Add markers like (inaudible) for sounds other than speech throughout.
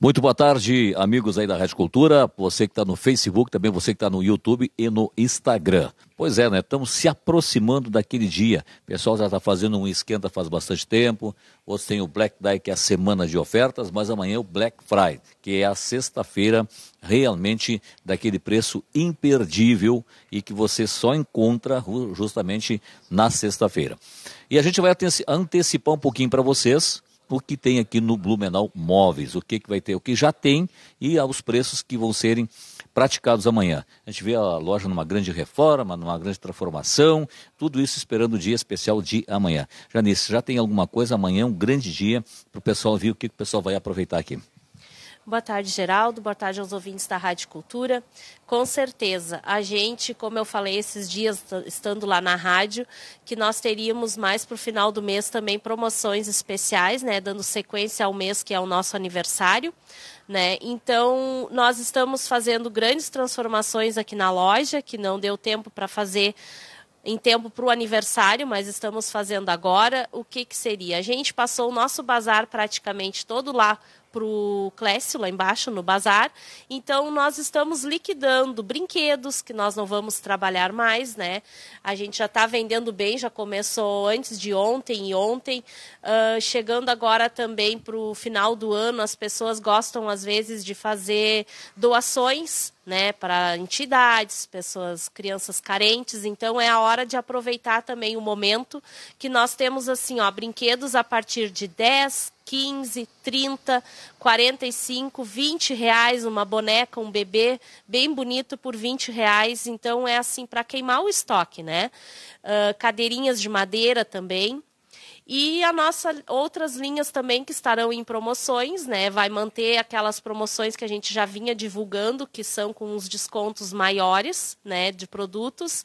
Muito boa tarde, amigos aí da Rádio Cultura, você que está no Facebook, também você que está no YouTube e no Instagram. Pois é, né? Estamos se aproximando daquele dia. O pessoal já está fazendo um esquenta faz bastante tempo. Outros tem o Black Day, que é a semana de ofertas, mas amanhã é o Black Friday, que é a sexta-feira realmente daquele preço imperdível e que você só encontra justamente na sexta-feira. E a gente vai antecipar um pouquinho para vocês o que tem aqui no Blumenau Móveis, o que, que vai ter, o que já tem e ah, os preços que vão serem praticados amanhã. A gente vê a loja numa grande reforma, numa grande transformação, tudo isso esperando o dia especial de amanhã. Janice, já tem alguma coisa? Amanhã é um grande dia para o pessoal ver o que, que o pessoal vai aproveitar aqui. Boa tarde, Geraldo. Boa tarde aos ouvintes da Rádio Cultura. Com certeza, a gente, como eu falei esses dias, estando lá na rádio, que nós teríamos mais para o final do mês também promoções especiais, né? Dando sequência ao mês que é o nosso aniversário. Né? Então, nós estamos fazendo grandes transformações aqui na loja, que não deu tempo para fazer em tempo para o aniversário, mas estamos fazendo agora. O que, que seria? A gente passou o nosso bazar praticamente todo lá pro Clécio lá embaixo no bazar. Então nós estamos liquidando brinquedos que nós não vamos trabalhar mais, né? A gente já está vendendo bem, já começou antes de ontem e ontem, uh, chegando agora também para o final do ano. As pessoas gostam às vezes de fazer doações né, para entidades, pessoas, crianças carentes. Então é a hora de aproveitar também o momento que nós temos assim, ó, brinquedos a partir de 10, 15, 30, 45, 20 reais, uma boneca, um bebê bem bonito por 20 reais. Então é assim para queimar o estoque, né? Uh, cadeirinhas de madeira também e as nossas outras linhas também que estarão em promoções, né? Vai manter aquelas promoções que a gente já vinha divulgando, que são com os descontos maiores, né? De produtos,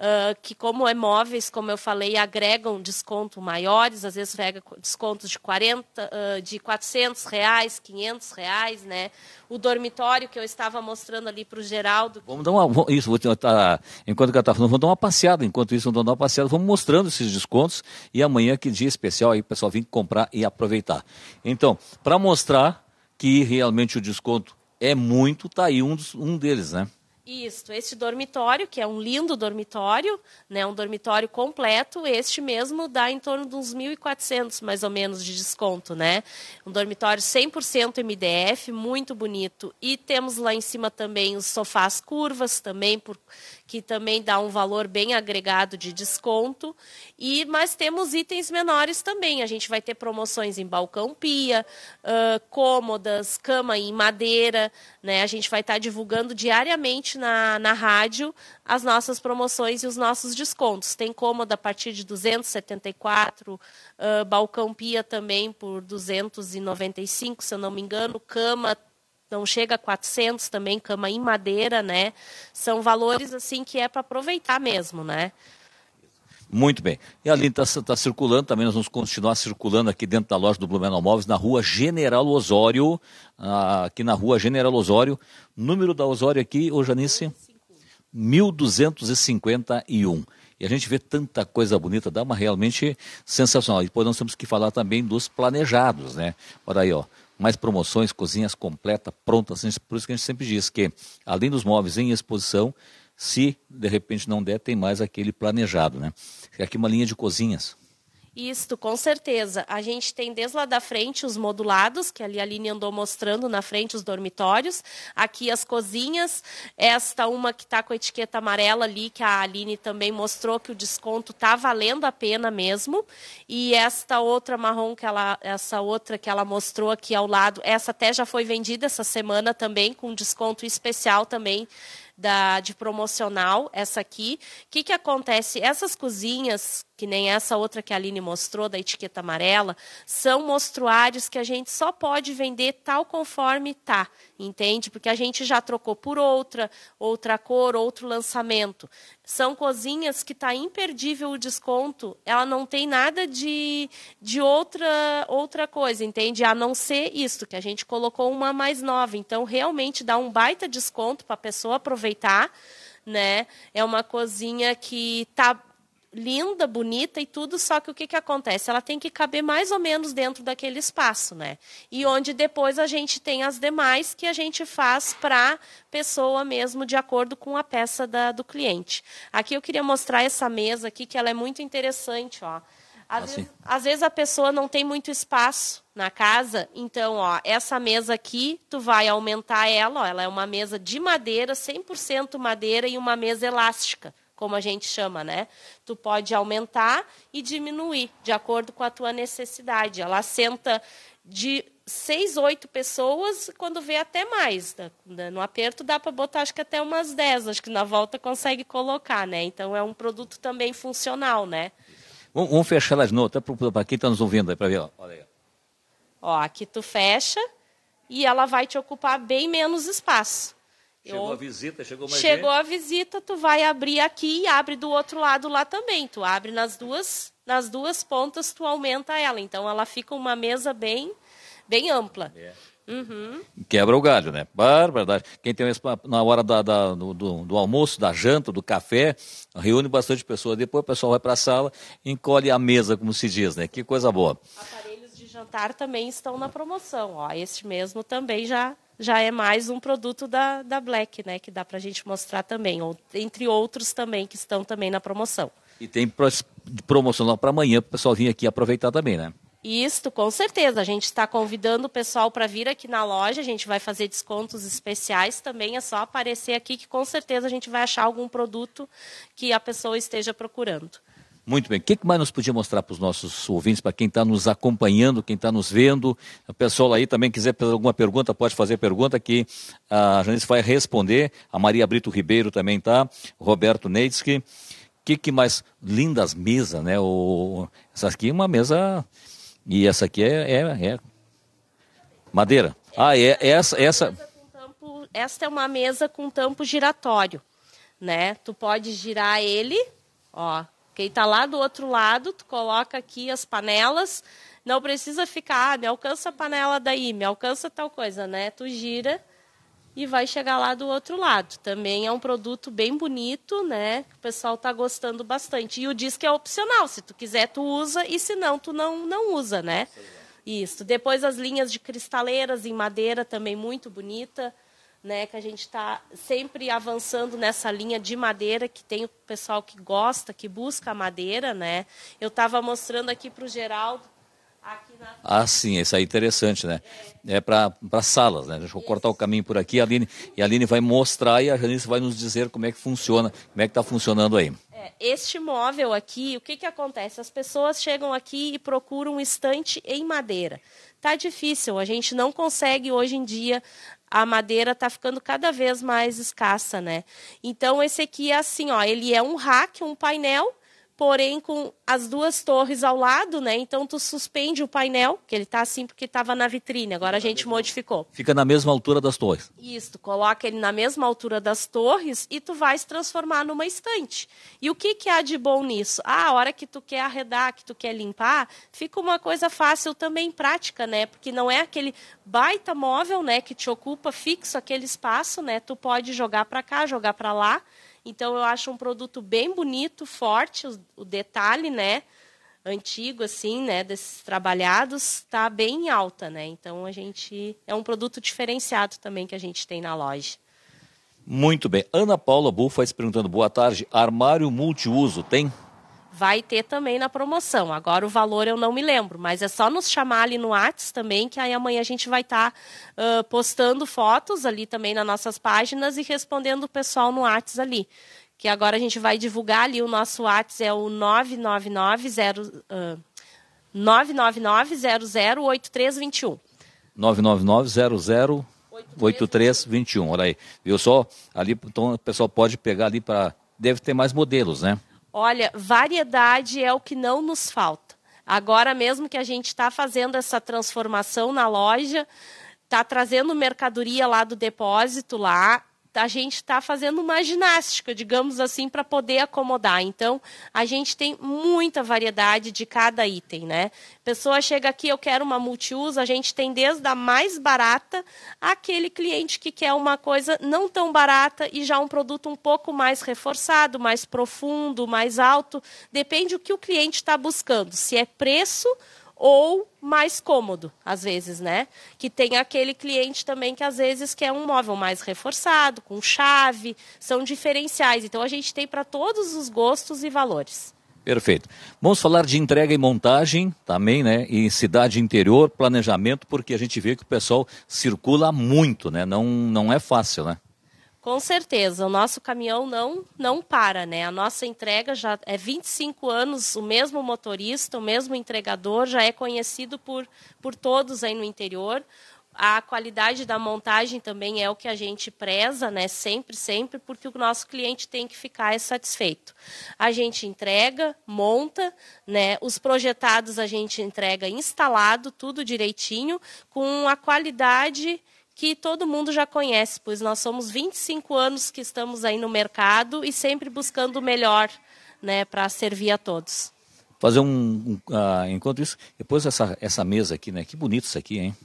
uh, que como é móveis, como eu falei, agregam desconto maiores, às vezes pega descontos de 40, uh, ah, de 400 reais, 500 reais, né? O dormitório que eu estava mostrando ali para o Geraldo. Vamos dar uma, isso, vou tentar tá, enquanto que ela está falando, vamos dar uma passeada, enquanto isso, vamos dar uma passeada, vamos mostrando esses descontos e amanhã que dia especial aí, o pessoal vir comprar e aproveitar. Então, para mostrar que realmente o desconto é muito, tá aí um, dos, um deles, né? Isso, este dormitório, que é um lindo dormitório, né, um dormitório completo, este mesmo dá em torno de uns 1.400 mais ou menos de desconto, né? Um dormitório 100% MDF, muito bonito. E temos lá em cima também os sofás curvas também por que também dá um valor bem agregado de desconto. E mas temos itens menores também. A gente vai ter promoções em balcão pia, uh, cômodas, cama em madeira. Né? A gente vai estar tá divulgando diariamente na, na rádio as nossas promoções e os nossos descontos. Tem cômoda a partir de 274, uh, balcão pia também por 295, se eu não me engano, cama não chega a 400 também, cama em madeira, né? São valores assim que é para aproveitar mesmo, né? Muito bem. E a Aline está tá circulando também, nós vamos continuar circulando aqui dentro da loja do Blumenau Móveis, na rua General Osório, ah, aqui na rua General Osório. Número da Osório aqui, ô Janice? 1251. E a gente vê tanta coisa bonita, dá uma realmente sensacional. E depois nós temos que falar também dos planejados, né? Olha aí, ó mais promoções, cozinhas completas, prontas. Assim, por isso que a gente sempre diz que, além dos móveis em exposição, se de repente não der, tem mais aquele planejado. Né? Aqui uma linha de cozinhas isto, com certeza. A gente tem desde lá da frente os modulados, que ali a Aline andou mostrando na frente os dormitórios. Aqui as cozinhas. Esta uma que está com a etiqueta amarela ali, que a Aline também mostrou que o desconto está valendo a pena mesmo. E esta outra marrom que ela, essa outra que ela mostrou aqui ao lado, essa até já foi vendida essa semana também, com desconto especial também da, de promocional, essa aqui. O que, que acontece? Essas cozinhas, que nem essa outra que a Aline mostrou, da etiqueta amarela, são mostruários que a gente só pode vender tal conforme tá, entende? Porque a gente já trocou por outra, outra cor, outro lançamento. São cozinhas que está imperdível o desconto. Ela não tem nada de, de outra, outra coisa, entende? A não ser isso, que a gente colocou uma mais nova. Então, realmente dá um baita desconto para a pessoa aproveitar. Né? É uma cozinha que está linda, bonita e tudo, só que o que, que acontece? Ela tem que caber mais ou menos dentro daquele espaço, né? E onde depois a gente tem as demais que a gente faz para pessoa mesmo, de acordo com a peça da, do cliente. Aqui eu queria mostrar essa mesa aqui, que ela é muito interessante, ó. Às, assim. vezes, às vezes a pessoa não tem muito espaço na casa, então, ó, essa mesa aqui, tu vai aumentar ela, ó, ela é uma mesa de madeira, 100% madeira e uma mesa elástica como a gente chama, né? Tu pode aumentar e diminuir de acordo com a tua necessidade. Ela senta de seis, oito pessoas, quando vê até mais. No aperto dá para botar acho que até umas dez, acho que na volta consegue colocar, né? Então é um produto também funcional, né? Vamos, vamos fechar as notas para quem está nos ouvindo para ver. Olha aí. Ó, aqui tu fecha e ela vai te ocupar bem menos espaço. Chegou eu... a visita, chegou mais Chegou gente. a visita, tu vai abrir aqui e abre do outro lado lá também. Tu abre nas duas, nas duas pontas, tu aumenta ela. Então ela fica uma mesa bem, bem ampla. É. Uhum. Quebra o galho, né? Bárbara, Quem tem isso na hora da, da do, do, almoço, da janta, do café, reúne bastante pessoas. Depois o pessoal vai para a sala, encolhe a mesa, como se diz, né? Que coisa boa. Aparelhos de jantar também estão na promoção. Ó, este mesmo também já já é mais um produto da, da Black, né? Que dá para a gente mostrar também, ou, entre outros também que estão também na promoção. E tem promocional para amanhã para o pessoal vir aqui aproveitar também, né? Isto, com certeza. A gente está convidando o pessoal para vir aqui na loja. A gente vai fazer descontos especiais também. É só aparecer aqui que com certeza a gente vai achar algum produto que a pessoa esteja procurando. Muito bem. O que mais nos podia mostrar para os nossos ouvintes, para quem está nos acompanhando, quem está nos vendo? O pessoal aí também quiser fazer alguma pergunta, pode fazer pergunta que a Janice vai responder. A Maria Brito Ribeiro também está, Roberto Neitzke. O que, que mais? Lindas mesas, né? O, essa aqui é uma mesa e essa aqui é, é, é... madeira. É. Ah, é essa... essa... Esta é uma mesa com tampo giratório, né? Tu pode girar ele, ó, quem está lá do outro lado, tu coloca aqui as panelas, não precisa ficar, ah, me alcança a panela daí, me alcança tal coisa, né? Tu gira e vai chegar lá do outro lado. Também é um produto bem bonito, né? O pessoal está gostando bastante. E o disco é opcional, se tu quiser tu usa e se não tu não não usa, né? Isso. É Depois as linhas de cristaleiras em madeira também muito bonita né, que a gente está sempre avançando nessa linha de madeira, que tem o pessoal que gosta, que busca a madeira. Né? Eu estava mostrando aqui para o Geraldo. Na... Ah, sim, isso aí é interessante, né? É, é para salas, né? Deixa eu isso. cortar o caminho por aqui, a Aline, e a Aline vai mostrar e a Janice vai nos dizer como é que funciona, como é que está funcionando aí. É, este móvel aqui, o que, que acontece? As pessoas chegam aqui e procuram um estante em madeira tá difícil. A gente não consegue hoje em dia a madeira está ficando cada vez mais escassa, né? Então esse aqui é assim, ó, ele é um rack, um painel porém com as duas torres ao lado, né? Então tu suspende o painel, que ele tá assim porque estava na vitrine, agora a gente modificou. Fica na mesma altura das torres. Isso, tu coloca ele na mesma altura das torres e tu vai se transformar numa estante. E o que que há de bom nisso? Ah, a hora que tu quer arredar, que tu quer limpar, fica uma coisa fácil também prática, né? Porque não é aquele baita móvel, né, que te ocupa fixo aquele espaço, né? Tu pode jogar para cá, jogar para lá. Então eu acho um produto bem bonito, forte, o, o detalhe, né? Antigo, assim, né? Desses trabalhados, está bem alta, né? Então a gente. É um produto diferenciado também que a gente tem na loja. Muito bem. Ana Paula Bufa perguntando: boa tarde. Armário multiuso tem? vai ter também na promoção. Agora o valor eu não me lembro, mas é só nos chamar ali no Whats também, que aí amanhã a gente vai estar tá, uh, postando fotos ali também nas nossas páginas e respondendo o pessoal no Whats ali. Que agora a gente vai divulgar ali, o nosso Whats é o 999 uh, 999 999 olha aí. Viu só? Ali, então o pessoal pode pegar ali para. Deve ter mais modelos, né? Olha, variedade é o que não nos falta. Agora mesmo que a gente está fazendo essa transformação na loja, está trazendo mercadoria lá do depósito lá, a gente está fazendo uma ginástica, digamos assim, para poder acomodar. Então, a gente tem muita variedade de cada item, né? Pessoa chega aqui, eu quero uma multiuso, a gente tem desde a mais barata aquele cliente que quer uma coisa não tão barata e já um produto um pouco mais reforçado, mais profundo, mais alto. Depende o que o cliente está buscando, se é preço ou mais cômodo, às vezes, né? Que tem aquele cliente também que às vezes quer um móvel mais reforçado, com chave, são diferenciais. Então a gente tem para todos os gostos e valores. Perfeito. Vamos falar de entrega e montagem também, né? E cidade interior, planejamento, porque a gente vê que o pessoal circula muito, né? Não, não é fácil, né? Com certeza, o nosso caminhão não não para, né? A nossa entrega já é 25 anos, o mesmo motorista, o mesmo entregador já é conhecido por por todos aí no interior. A qualidade da montagem também é o que a gente preza, né? Sempre, sempre, porque o nosso cliente tem que ficar satisfeito. A gente entrega, monta, né? Os projetados a gente entrega instalado, tudo direitinho, com a qualidade que todo mundo já conhece, pois nós somos 25 anos que estamos aí no mercado e sempre buscando o melhor né, para servir a todos. Fazer um, um uh, enquanto isso, depois essa, essa mesa aqui, né? Que bonito isso aqui, hein?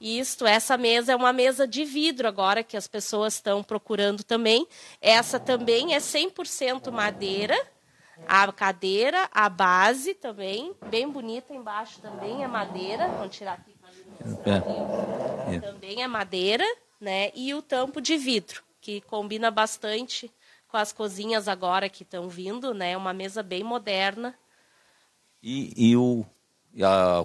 Isto, essa mesa é uma mesa de vidro agora que as pessoas estão procurando também. Essa também é 100% madeira. A cadeira, a base também, bem bonita embaixo também, é madeira. Vamos tirar aqui para É. Tá é. também é madeira, né? E o tampo de vidro, que combina bastante com as cozinhas agora que estão vindo, né? Uma mesa bem moderna. E, e, o, e a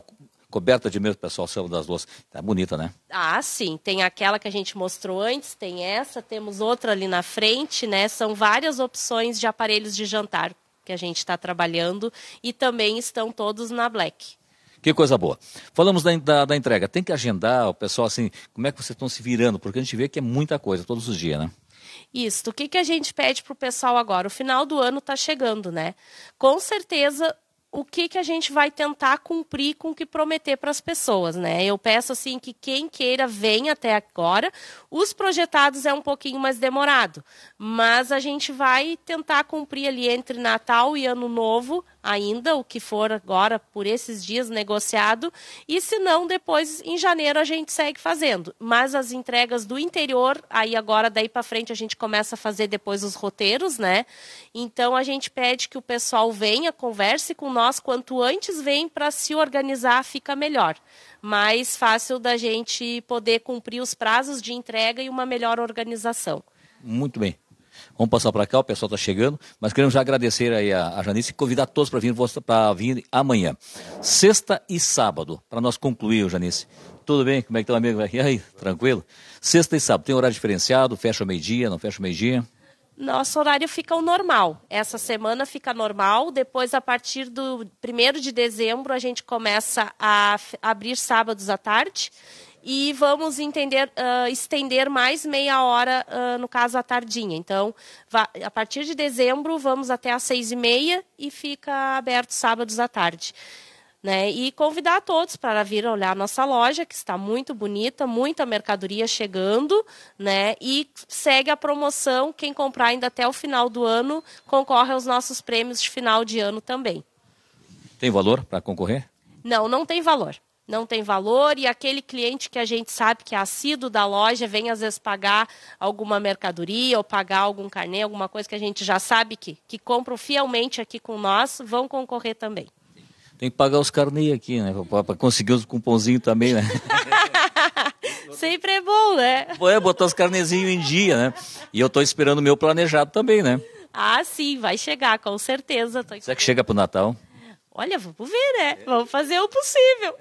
coberta de mesa, pessoal, são das duas. Tá bonita, né? Ah, sim. Tem aquela que a gente mostrou antes, tem essa, temos outra ali na frente, né? São várias opções de aparelhos de jantar que a gente está trabalhando e também estão todos na Black. Que coisa boa. Falamos da, da, da, entrega. Tem que agendar o pessoal assim, como é que vocês estão se virando? Porque a gente vê que é muita coisa todos os dias, né? Isso. O que, que a gente pede para o pessoal agora? O final do ano está chegando, né? Com certeza o que, que a gente vai tentar cumprir com o que prometer para as pessoas, né? Eu peço assim que quem queira venha até agora. Os projetados é um pouquinho mais demorado, mas a gente vai tentar cumprir ali entre Natal e Ano Novo ainda, o que for agora por esses dias negociado, e se não, depois em janeiro a gente segue fazendo. Mas as entregas do interior, aí agora daí para frente a gente começa a fazer depois os roteiros, né? Então a gente pede que o pessoal venha, converse com nós quanto antes vem para se organizar, fica melhor. Mais fácil da gente poder cumprir os prazos de entrega e uma melhor organização. Muito bem. Vamos passar para cá, o pessoal está chegando, mas queremos já agradecer aí a, a Janice e convidar todos para vir, vir amanhã. Sexta e sábado, para nós concluir, Janice. Tudo bem? Como é que está, amigo? E aí, tranquilo? Sexta e sábado, tem horário diferenciado? Fecha meio-dia, não fecha meio-dia? Nosso horário fica o normal. Essa semana fica normal. Depois, a partir do 1 de dezembro, a gente começa a abrir sábados à tarde e vamos entender, uh, estender mais meia hora, uh, no caso, à tardinha. Então, a partir de dezembro, vamos até às seis e meia e fica aberto sábados à tarde. Né? E convidar todos para vir olhar a nossa loja, que está muito bonita, muita mercadoria chegando, né? E segue a promoção, quem comprar ainda até o final do ano concorre aos nossos prêmios de final de ano também. Tem valor para concorrer? Não, não tem valor não tem valor e aquele cliente que a gente sabe que é assíduo da loja vem às vezes pagar alguma mercadoria ou pagar algum carnê, alguma coisa que a gente já sabe que, que compram fielmente aqui com nós, vão concorrer também. Tem que pagar os carnê aqui, né? Para conseguir os cupomzinhos também, né? (laughs) Sempre é bom, né? É, botar os carnezinhos em dia, né? E eu estou esperando o meu planejado também, né? Ah, sim, vai chegar, com certeza. Será que chega para o Natal? olha, vamos ver, né? É. Vamos fazer o possível.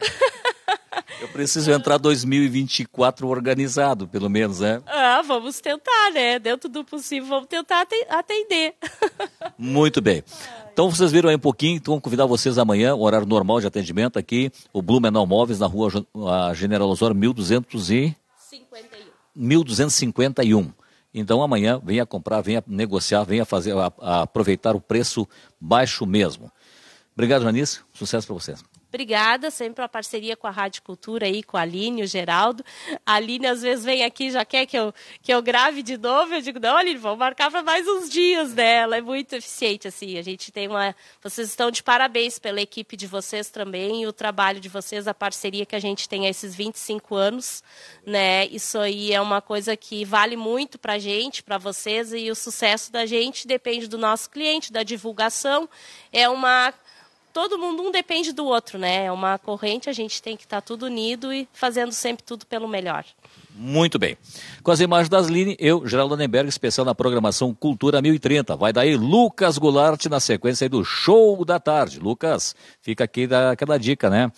Eu preciso entrar 2024 organizado, pelo menos, né? Ah, vamos tentar, né? Dentro do possível, vamos tentar atender. Muito bem. Então vocês viram aí um pouquinho, então vou convidar vocês amanhã, horário normal de atendimento aqui, o Blumenau Móveis, na rua General Osório, 1251. 1251. Então amanhã venha comprar, venha negociar, venha fazer, a, a aproveitar o preço baixo mesmo. Obrigado, Janice. Sucesso para vocês. Obrigada, sempre a parceria com a Rádio Cultura e com a Aline, o Geraldo. A Aline às vezes vem aqui já quer que eu, que eu grave de novo. Eu digo, não, Aline, vamos marcar para mais uns dias, né? Ela é muito eficiente, assim. A gente tem uma. Vocês estão de parabéns pela equipe de vocês também e o trabalho de vocês, a parceria que a gente tem há esses 25 anos, né? Isso aí é uma coisa que vale muito para a gente, para vocês, e o sucesso da gente depende do nosso cliente, da divulgação. É uma todo mundo um depende do outro, né? É uma corrente, a gente tem que estar tá tudo unido e fazendo sempre tudo pelo melhor. Muito bem. Com as imagens das Line, eu, Geraldo Nenberg, especial na programação Cultura 1030. Vai daí Lucas Goulart na sequência do show da tarde. Lucas, fica aqui daquela dica, né?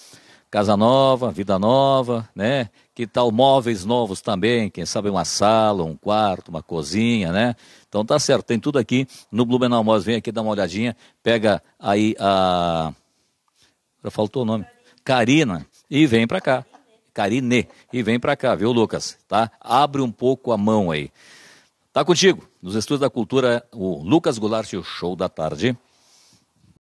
Casa Nova, Vida Nova, né? Que tal móveis novos também? Quem sabe uma sala, um quarto, uma cozinha, né? Então tá certo, tem tudo aqui no Blumenau Móveis. Vem aqui dar uma olhadinha, pega aí a. Já faltou o nome. Karina, e vem para cá. Karine, e vem para cá, viu, Lucas? Tá? Abre um pouco a mão aí. Tá contigo, nos Estudos da Cultura, o Lucas Goulart e o Show da Tarde.